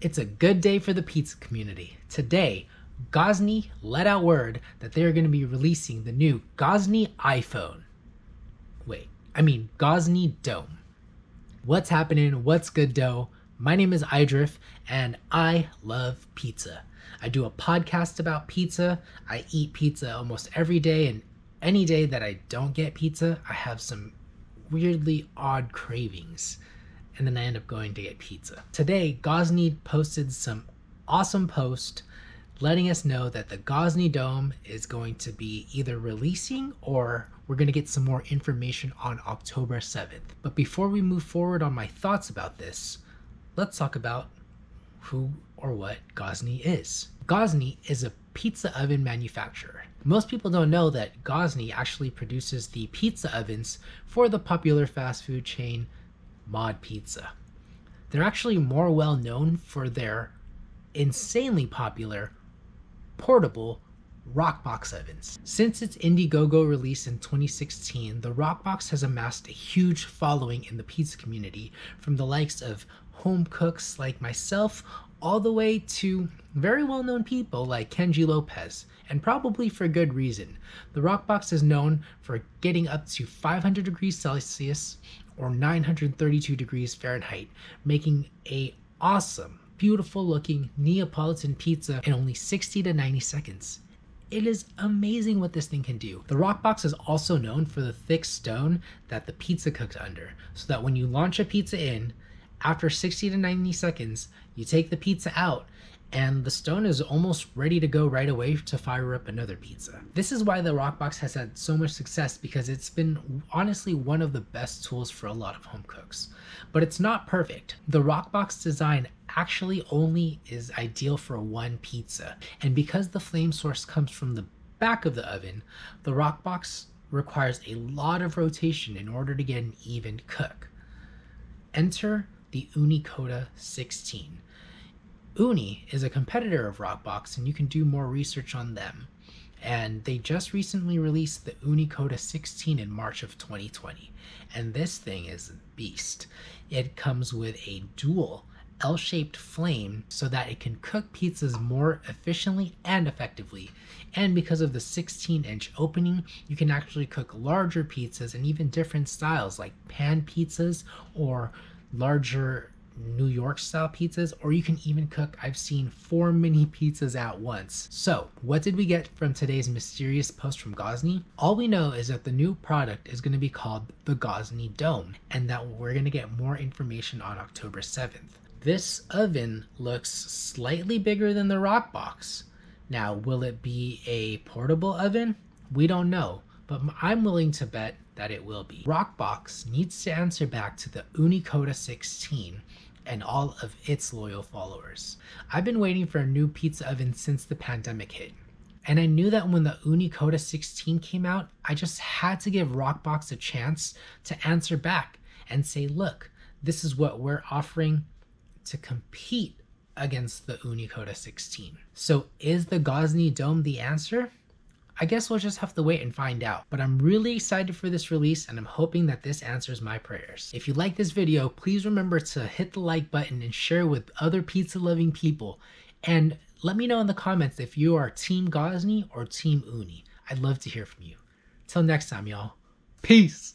It's a good day for the pizza community. Today, Gosney let out word that they are going to be releasing the new Gosney iPhone. Wait, I mean Gosney Dome. What's happening? What's good, dough? My name is Idriff, and I love pizza. I do a podcast about pizza. I eat pizza almost every day, and any day that I don't get pizza, I have some weirdly odd cravings and then I end up going to get pizza. Today, Gosney posted some awesome post letting us know that the Gosney Dome is going to be either releasing or we're going to get some more information on October 7th. But before we move forward on my thoughts about this, let's talk about who or what Gosney is. Gosney is a pizza oven manufacturer. Most people don't know that Gosney actually produces the pizza ovens for the popular fast food chain Mod Pizza. They're actually more well known for their insanely popular portable Rockbox ovens. Since its Indiegogo release in 2016, the Rockbox has amassed a huge following in the pizza community, from the likes of home cooks like myself all the way to very well known people like Kenji Lopez, and probably for good reason. The Rockbox is known for getting up to 500 degrees Celsius or 932 degrees Fahrenheit, making a awesome, beautiful looking Neapolitan pizza in only 60 to 90 seconds. It is amazing what this thing can do. The Rockbox is also known for the thick stone that the pizza cooks under, so that when you launch a pizza in, after 60 to 90 seconds, you take the pizza out and the stone is almost ready to go right away to fire up another pizza. This is why the Rockbox has had so much success because it's been honestly one of the best tools for a lot of home cooks. But it's not perfect. The Rockbox design actually only is ideal for one pizza, and because the flame source comes from the back of the oven, the Rockbox requires a lot of rotation in order to get an even cook. Enter the Unicoda 16. Uni is a competitor of Rockbox, and you can do more research on them. And they just recently released the Unicoda 16 in March of 2020. And this thing is a beast. It comes with a dual L shaped flame so that it can cook pizzas more efficiently and effectively. And because of the 16 inch opening, you can actually cook larger pizzas and even different styles like pan pizzas or larger New York style pizzas, or you can even cook, I've seen four mini pizzas at once. So what did we get from today's mysterious post from Gosney? All we know is that the new product is gonna be called the Gosney Dome, and that we're gonna get more information on October 7th. This oven looks slightly bigger than the Rockbox. Now, will it be a portable oven? We don't know, but I'm willing to bet that it will be. Rockbox needs to answer back to the Unicoda 16 and all of its loyal followers. I've been waiting for a new pizza oven since the pandemic hit. And I knew that when the Unicoda 16 came out, I just had to give Rockbox a chance to answer back and say, look, this is what we're offering to compete against the Unicoda 16. So is the Gosney Dome the answer? I guess we'll just have to wait and find out, but I'm really excited for this release and I'm hoping that this answers my prayers. If you like this video, please remember to hit the like button and share with other pizza loving people. And let me know in the comments if you are Team Gosney or Team Uni. I'd love to hear from you. Till next time, y'all. Peace!